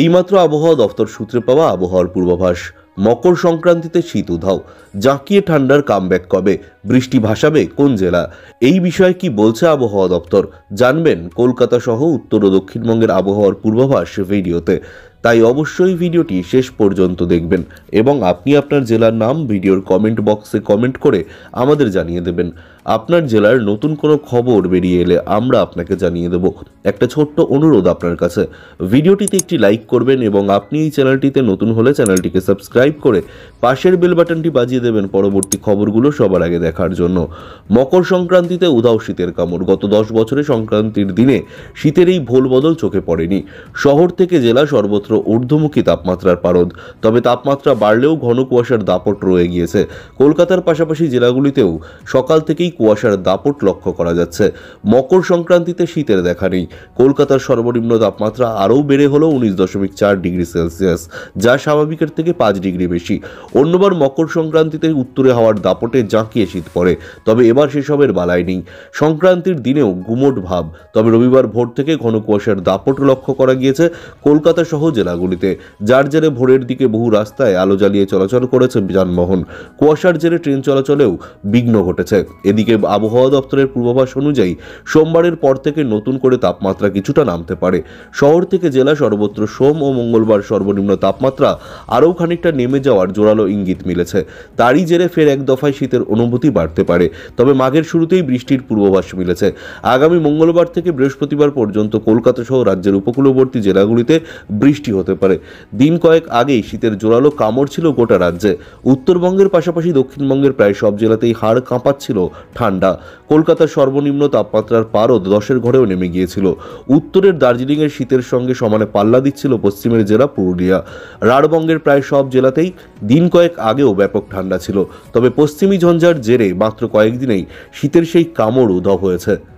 এইমাত্র আবহাওয়া দফতর সূত্রে পাওয়া আবহাওয়ার পূর্বাভাস মকর সংক্রান্তিতে শীত উধাও জাঁকিয়ে ঠান্ডার কামব্যাক কবে বৃষ্টি ভাসাবে কোন জেলা এই বিষয়ে কি বলছে আবহাওয়া দপ্তর জানবেন কলকাতা সহ উত্তর ও দক্ষিণবঙ্গের আবহাওয়ার পূর্বাভাস ভিডিওতে তাই অবশ্যই ভিডিওটি শেষ পর্যন্ত দেখবেন এবং আপনি আপনার জেলার নাম ভিডিওর কমেন্ট বক্সে কমেন্ট করে আমাদের জানিয়ে দেবেন আপনার জেলার নতুন কোনো খবর বেরিয়ে এলে আমরা আপনাকে জানিয়ে দেব একটা ছোট্ট অনুরোধ আপনার কাছে ভিডিওটিতে একটি লাইক করবেন এবং আপনি এই চ্যানেলটিতে নতুন হলে চ্যানেলটিকে সাবস্ক্রাইব করে পাশের বেল বাটনটি বাজিয়ে দেবেন পরবর্তী খবরগুলো সবার আগে দেখার জন্য মকর সংক্রান্তিতে উধাও শীতের কামড় গত দশ বছরে সংক্রান্তির দিনে শীতের এই ভোল বদল চোখে পড়েনি শহর থেকে জেলা সর্বত্র ঊর্ধ্বমুখী তাপমাত্রার পারদ তবে তাপমাত্রা বাড়লেও ঘন কুয়াশার দাপট রয়ে গিয়েছে কলকাতার পাশাপাশি জেলাগুলিতেও সকাল থেকেই কুয়াশার দাপট লক্ষ্য করা যাচ্ছে মকর সংক্রান্তিতে শীতের দেখা নেই কলকাতার সর্বনিম্ন তাপমাত্রা আরও বেড়ে হলো উনিশ দশমিক চার ডিগ্রি সেলসিয়াস যা স্বাভাবিকের থেকে পাঁচ ডিগ্রি বেশি অন্যবার মকর সংক্রান্তিতে উত্তরে হওয়ার দাপটে জাঁকিয়ে শীত পড়ে তবে এবার সেসবের বালায় নেই সংক্রান্তির দিনেও গুমোট ভাব তবে রবিবার ভোর থেকে ঘন কুয়াশার দাপট লক্ষ্য করা গিয়েছে কলকাতা সহ জেলাগুলিতে যার জেরে ভোরের দিকে বহু রাস্তায় আলো জ্বালিয়ে চলাচল করেছে যানবাহন কুয়াশার জেরে ট্রেন চলাচলেও বিঘ্ন ঘটেছে এদিকে আবহাওয়া দপ্তরের পূর্বাভাস অনুযায়ী সোমবারের পর থেকে নতুন করে তাপমাত্রা কিছুটা নামতে পারে শহর থেকে জেলা সর্বত্র সোম ও মঙ্গলবার সর্বনিম্ন তাপমাত্রা আরও খানিকটা নেমে যাওয়ার জোরালো ইঙ্গিত মিলেছে তারই জেরে ফের এক দফায় শীতের অনুভূতি বাড়তে পারে তবে মাঘের শুরুতেই বৃষ্টির পূর্বাভাস মিলেছে আগামী মঙ্গলবার থেকে বৃহস্পতিবার পর্যন্ত কলকাতা সহ রাজ্যের উপকূলবর্তী জেলাগুলিতে বৃষ্টি হতে পারে দিন কয়েক আগেই শীতের জোরালো কামড় ছিল গোটা রাজ্যে উত্তরবঙ্গের পাশাপাশি দক্ষিণবঙ্গের প্রায় সব জেলাতেই হাড় কাঁপাচ্ছিল ঠান্ডা কলকাতার সর্বনিম্ন তাপমাত্রার পারদ দশের ঘরেও নেমে গিয়েছিল উত্তরের দার্জিলিংয়ের শীতের সঙ্গে সমানে পাল্লা দিচ্ছিল পশ্চিমের জেলা পুরুলিয়া রাড়বঙ্গের প্রায় সব জেলাতেই দিন কয়েক আগেও ব্যাপক ঠান্ডা ছিল তবে পশ্চিমী ঝঞ্ঝার জেরে মাত্র কয়েকদিনেই শীতের সেই কামড় উধাও হয়েছে